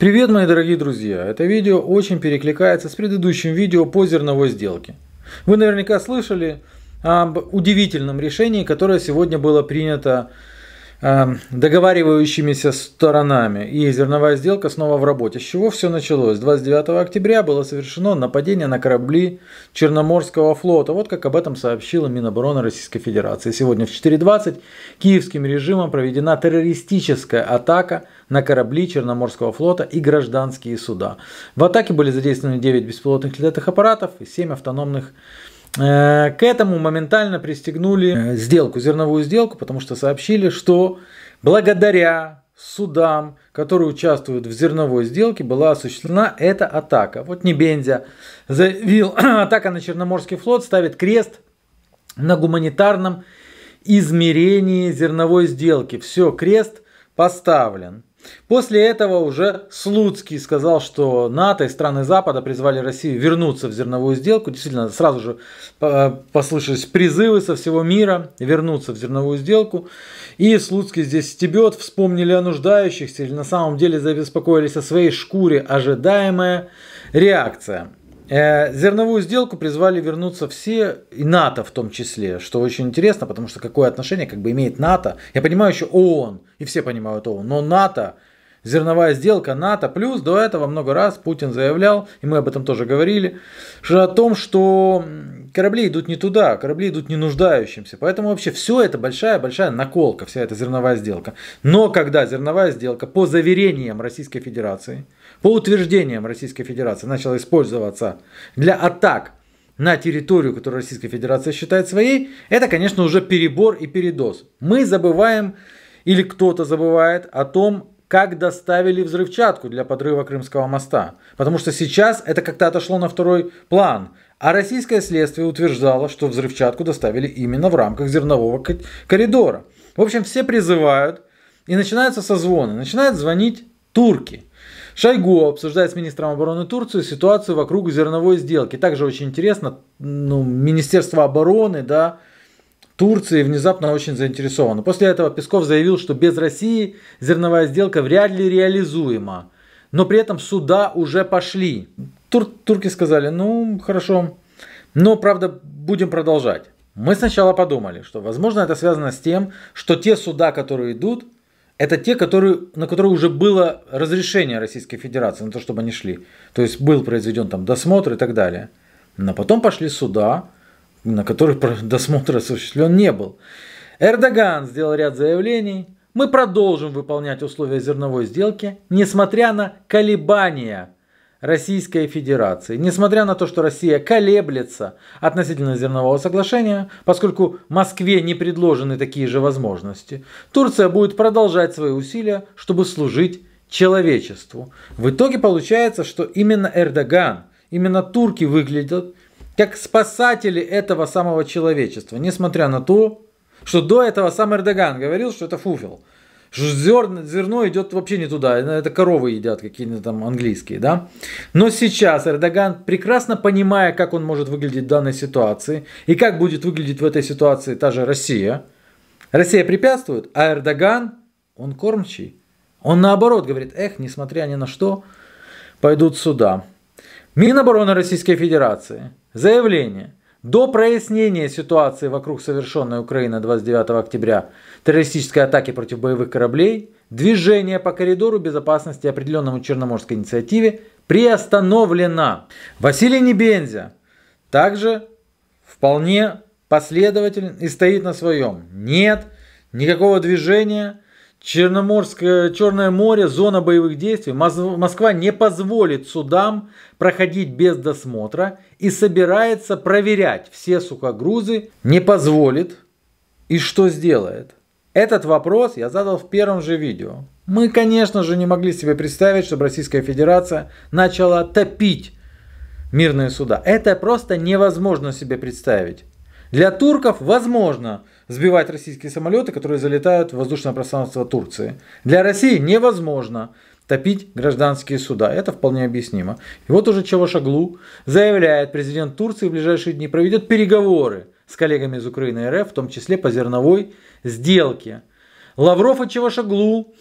Привет, мои дорогие друзья! Это видео очень перекликается с предыдущим видео по зерновой сделке. Вы наверняка слышали об удивительном решении, которое сегодня было принято Эм, договаривающимися сторонами. И зерновая сделка снова в работе. С чего все началось? 29 октября было совершено нападение на корабли Черноморского флота. Вот как об этом сообщила Минобороны Российской Федерации. Сегодня в 4.20 киевским режимом проведена террористическая атака на корабли Черноморского флота и гражданские суда. В атаке были задействованы 9 беспилотных летательных аппаратов и 7 автономных Э, к этому моментально пристегнули э, сделку, зерновую сделку, потому что сообщили, что благодаря судам, которые участвуют в зерновой сделке, была осуществлена эта атака. Вот Небензя заявил, атака на Черноморский флот ставит крест на гуманитарном измерении зерновой сделки. Все, крест поставлен. После этого уже Слуцкий сказал, что НАТО и страны Запада призвали Россию вернуться в зерновую сделку. Действительно, сразу же э, послышались призывы со всего мира вернуться в зерновую сделку. И Слуцкий здесь стебет, вспомнили о нуждающихся или на самом деле забеспокоились о своей шкуре. Ожидаемая реакция – Э, зерновую сделку призвали вернуться все, и НАТО в том числе, что очень интересно, потому что какое отношение как бы имеет НАТО. Я понимаю еще ООН, и все понимают ООН, но НАТО Зерновая сделка НАТО. Плюс до этого много раз Путин заявлял, и мы об этом тоже говорили, о том, что корабли идут не туда, корабли идут не нуждающимся. Поэтому вообще все это большая-большая наколка, вся эта зерновая сделка. Но когда зерновая сделка по заверениям Российской Федерации, по утверждениям Российской Федерации начала использоваться для атак на территорию, которую Российская Федерация считает своей, это, конечно, уже перебор и передоз. Мы забываем или кто-то забывает о том, как доставили взрывчатку для подрыва Крымского моста. Потому что сейчас это как-то отошло на второй план. А российское следствие утверждало, что взрывчатку доставили именно в рамках зернового коридора. В общем, все призывают, и начинаются созвоны. Начинают звонить турки. Шойгу обсуждает с министром обороны Турции ситуацию вокруг зерновой сделки. Также очень интересно, ну, Министерство обороны, да, Турции внезапно очень заинтересована. После этого Песков заявил, что без России зерновая сделка вряд ли реализуема. Но при этом суда уже пошли. Тур турки сказали, ну хорошо, но правда будем продолжать. Мы сначала подумали, что возможно это связано с тем, что те суда, которые идут, это те, которые, на которые уже было разрешение Российской Федерации на то, чтобы они шли. То есть был произведен там досмотр и так далее. Но потом пошли суда, на которых досмотр осуществлен не был. Эрдоган сделал ряд заявлений. Мы продолжим выполнять условия зерновой сделки, несмотря на колебания Российской Федерации. Несмотря на то, что Россия колеблется относительно зернового соглашения, поскольку Москве не предложены такие же возможности, Турция будет продолжать свои усилия, чтобы служить человечеству. В итоге получается, что именно Эрдоган, именно турки выглядят как спасатели этого самого человечества, несмотря на то, что до этого сам Эрдоган говорил, что это фуфел, что зерно, зерно идет вообще не туда, э, это коровы едят какие-то там английские, да. Но сейчас Эрдоган, прекрасно понимая, как он может выглядеть в данной ситуации и как будет выглядеть в этой ситуации та же Россия, Россия препятствует, а Эрдоган, он кормчий. Он наоборот говорит, эх, несмотря ни на что, пойдут сюда. Минобороны Российской Федерации. Заявление. До прояснения ситуации вокруг совершенной Украины 29 октября террористической атаки против боевых кораблей, движение по коридору безопасности определенному Черноморской инициативе приостановлено. Василий Небензя также вполне последователен и стоит на своем. Нет никакого движения Черноморское, Черное море, зона боевых действий. Москва не позволит судам проходить без досмотра и собирается проверять все сухогрузы. Не позволит. И что сделает? Этот вопрос я задал в первом же видео. Мы, конечно же, не могли себе представить, чтобы Российская Федерация начала топить мирные суда. Это просто невозможно себе представить. Для турков возможно – сбивать российские самолеты, которые залетают в воздушное пространство Турции. Для России невозможно топить гражданские суда. Это вполне объяснимо. И вот уже Чавашаглу заявляет, президент Турции в ближайшие дни проведет переговоры с коллегами из Украины и РФ, в том числе по зерновой сделке. Лавров и Чавашаглу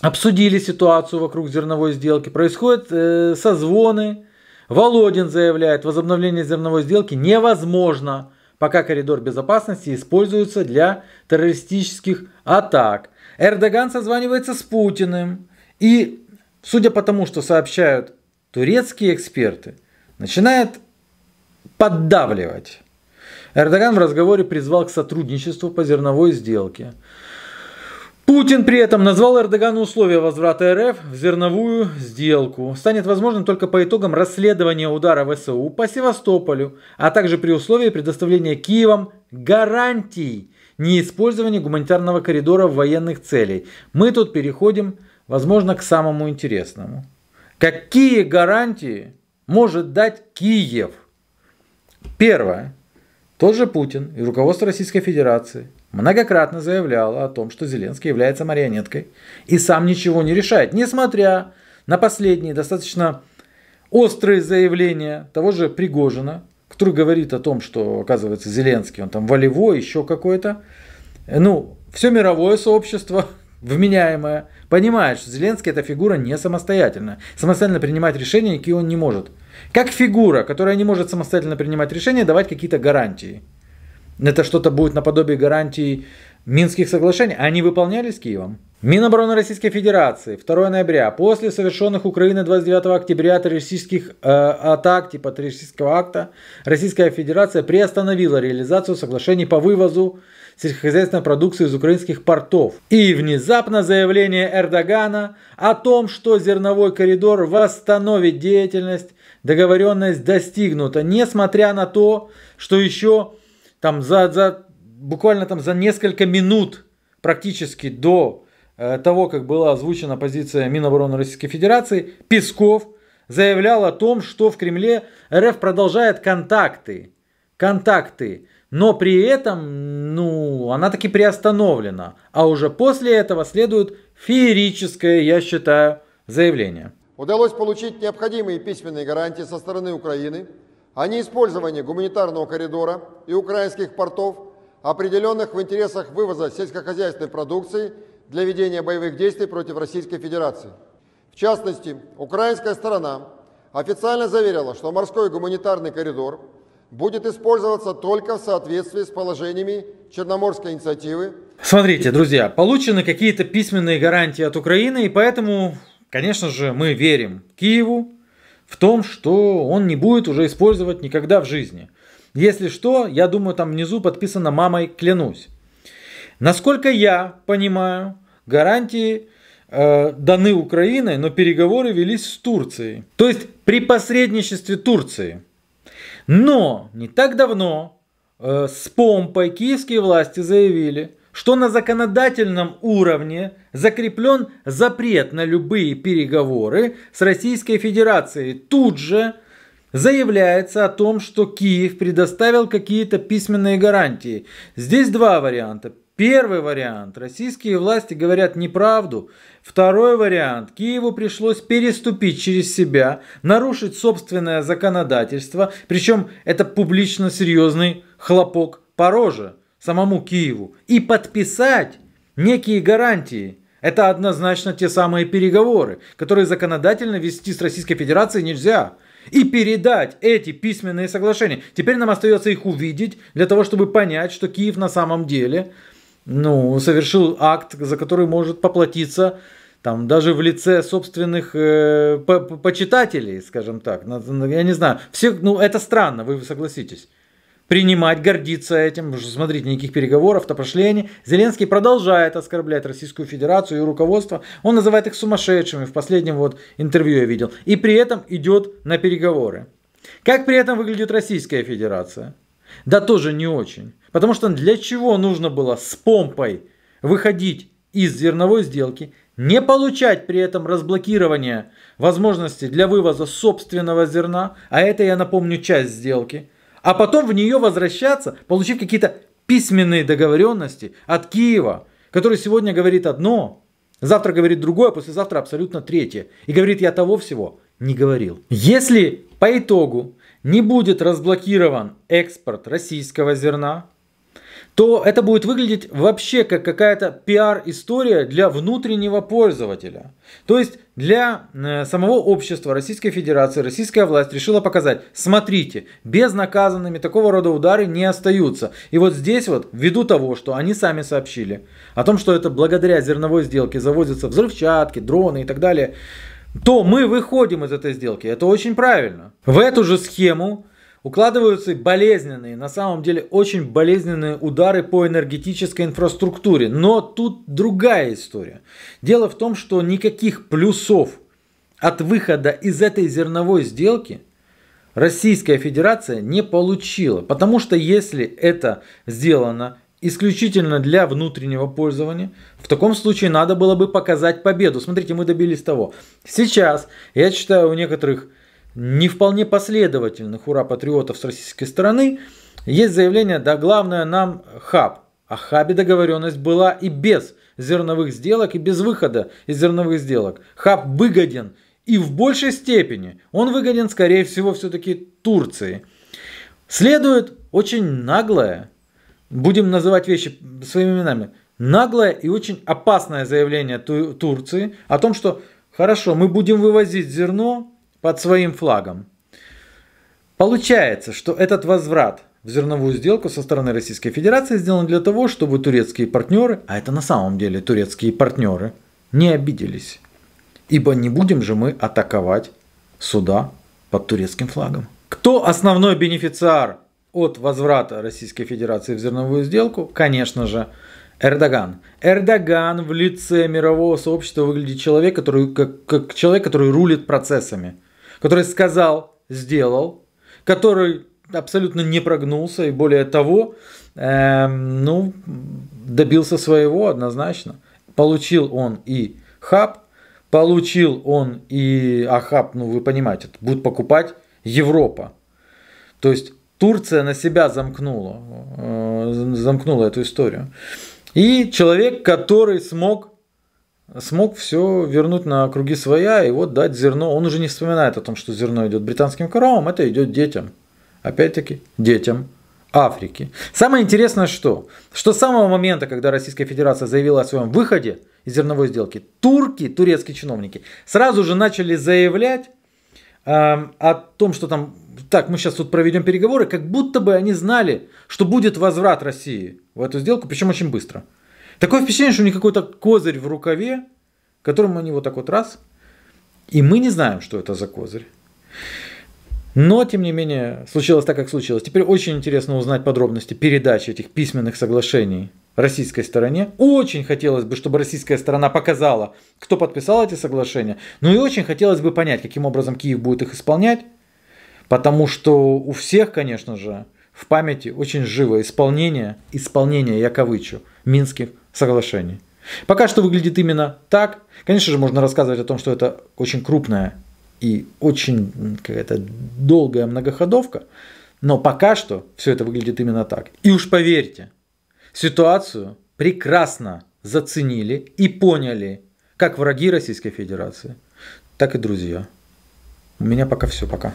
обсудили ситуацию вокруг зерновой сделки. Происходят э, созвоны. Володин заявляет, возобновление зерновой сделки невозможно пока коридор безопасности используется для террористических атак. Эрдоган созванивается с Путиным. И, судя по тому, что сообщают турецкие эксперты, начинает поддавливать. Эрдоган в разговоре призвал к сотрудничеству по зерновой сделке. Путин при этом назвал Эрдогану условия возврата РФ в зерновую сделку. Станет возможным только по итогам расследования удара ВСУ по Севастополю, а также при условии предоставления Киевом гарантий неиспользования гуманитарного коридора в военных целей. Мы тут переходим, возможно, к самому интересному. Какие гарантии может дать Киев? Первое. Тот же Путин и руководство Российской Федерации – многократно заявляла о том, что Зеленский является марионеткой и сам ничего не решает, несмотря на последние достаточно острые заявления того же Пригожина, который говорит о том, что, оказывается, Зеленский, он там волевой, еще какое то Ну, все мировое сообщество вменяемое, понимает, что Зеленский эта фигура не самостоятельная. Самостоятельно принимать решения, какие он не может. Как фигура, которая не может самостоятельно принимать решения, давать какие-то гарантии. Это что-то будет наподобие гарантий Минских соглашений, они выполнялись Киевом? Минобороны Российской Федерации 2 ноября. После совершенных Украины 29 октября террористических э, атак типа террористического акта Российская Федерация приостановила реализацию соглашений по вывозу сельскохозяйственной продукции из украинских портов. И внезапно заявление Эрдогана о том, что зерновой коридор восстановит деятельность, договоренность достигнута, несмотря на то, что еще там за, за буквально там за несколько минут практически до э, того, как была озвучена позиция Минобороны Российской Федерации, Песков заявлял о том, что в Кремле РФ продолжает контакты, контакты, но при этом, ну, она таки приостановлена. А уже после этого следует феерическое, я считаю, заявление. Удалось получить необходимые письменные гарантии со стороны Украины о а использование гуманитарного коридора и украинских портов, определенных в интересах вывоза сельскохозяйственной продукции для ведения боевых действий против Российской Федерации. В частности, украинская сторона официально заверила, что морской гуманитарный коридор будет использоваться только в соответствии с положениями Черноморской инициативы. Смотрите, друзья, получены какие-то письменные гарантии от Украины, и поэтому, конечно же, мы верим Киеву, в том, что он не будет уже использовать никогда в жизни. Если что, я думаю, там внизу подписано «мамой клянусь». Насколько я понимаю, гарантии э, даны Украиной, но переговоры велись с Турцией. То есть при посредничестве Турции. Но не так давно э, с помпой киевские власти заявили, что на законодательном уровне закреплен запрет на любые переговоры с Российской Федерацией. Тут же заявляется о том, что Киев предоставил какие-то письменные гарантии. Здесь два варианта. Первый вариант. Российские власти говорят неправду. Второй вариант. Киеву пришлось переступить через себя, нарушить собственное законодательство. Причем это публично серьезный хлопок по роже самому Киеву и подписать некие гарантии. Это однозначно те самые переговоры, которые законодательно вести с Российской Федерацией нельзя. И передать эти письменные соглашения. Теперь нам остается их увидеть для того, чтобы понять, что Киев на самом деле ну, совершил акт, за который может поплатиться там даже в лице собственных э, почитателей, скажем так, я не знаю, всех, ну это странно, вы согласитесь принимать, гордиться этим. смотрите, никаких переговоров-то прошли они. Зеленский продолжает оскорблять Российскую Федерацию и руководство. Он называет их сумасшедшими. В последнем вот интервью я видел. И при этом идет на переговоры. Как при этом выглядит Российская Федерация? Да тоже не очень. Потому что для чего нужно было с помпой выходить из зерновой сделки, не получать при этом разблокирование возможности для вывоза собственного зерна, а это, я напомню, часть сделки – а потом в нее возвращаться, получив какие-то письменные договоренности от Киева, который сегодня говорит одно, завтра говорит другое, послезавтра абсолютно третье. И говорит, я того всего не говорил. Если по итогу не будет разблокирован экспорт российского зерна, то это будет выглядеть вообще как какая-то пиар-история для внутреннего пользователя. То есть для э, самого общества Российской Федерации, российская власть решила показать, смотрите, безнаказанными такого рода удары не остаются. И вот здесь вот, ввиду того, что они сами сообщили, о том, что это благодаря зерновой сделке завозятся взрывчатки, дроны и так далее, то мы выходим из этой сделки. Это очень правильно. В эту же схему укладываются болезненные, на самом деле очень болезненные удары по энергетической инфраструктуре. Но тут другая история. Дело в том, что никаких плюсов от выхода из этой зерновой сделки Российская Федерация не получила. Потому что если это сделано исключительно для внутреннего пользования, в таком случае надо было бы показать победу. Смотрите, мы добились того. Сейчас, я читаю у некоторых не вполне последовательных ура-патриотов с российской стороны есть заявление «Да главное нам хаб». О хабе договоренность была и без зерновых сделок, и без выхода из зерновых сделок. Хаб выгоден и в большей степени. Он выгоден, скорее всего, все-таки Турции. Следует очень наглое, будем называть вещи своими именами, наглое и очень опасное заявление Турции о том, что хорошо, мы будем вывозить зерно, под своим флагом. Получается, что этот возврат в зерновую сделку со стороны Российской Федерации сделан для того, чтобы турецкие партнеры, а это на самом деле турецкие партнеры, не обиделись. Ибо не будем же мы атаковать суда под турецким флагом. Кто основной бенефициар от возврата Российской Федерации в зерновую сделку? Конечно же, Эрдоган. Эрдоган в лице мирового сообщества выглядит человек, который, как, как человек, который рулит процессами – который сказал, сделал, который абсолютно не прогнулся и более того, э, ну, добился своего однозначно. Получил он и хаб, получил он и Ахаб, ну вы понимаете, будет покупать Европа. То есть Турция на себя замкнула, э, замкнула эту историю. И человек, который смог смог все вернуть на круги своя и вот дать зерно. Он уже не вспоминает о том, что зерно идет британским коровам, это идет детям. Опять-таки, детям Африки. Самое интересное что? Что с самого момента, когда Российская Федерация заявила о своем выходе из зерновой сделки, турки, турецкие чиновники, сразу же начали заявлять э, о том, что там, так, мы сейчас тут проведем переговоры, как будто бы они знали, что будет возврат России в эту сделку, причем очень быстро. Такое впечатление, что у них какой-то козырь в рукаве, которым они вот так вот раз, и мы не знаем, что это за козырь. Но, тем не менее, случилось так, как случилось. Теперь очень интересно узнать подробности передачи этих письменных соглашений российской стороне. Очень хотелось бы, чтобы российская сторона показала, кто подписал эти соглашения. Ну и очень хотелось бы понять, каким образом Киев будет их исполнять. Потому что у всех, конечно же, в памяти очень живо исполнение, исполнение, я кавычу, Минских соглашений. Пока что выглядит именно так. Конечно же, можно рассказывать о том, что это очень крупная и очень какая-то долгая многоходовка, но пока что все это выглядит именно так. И уж поверьте, ситуацию прекрасно заценили и поняли как враги Российской Федерации, так и друзья. У меня пока все, пока.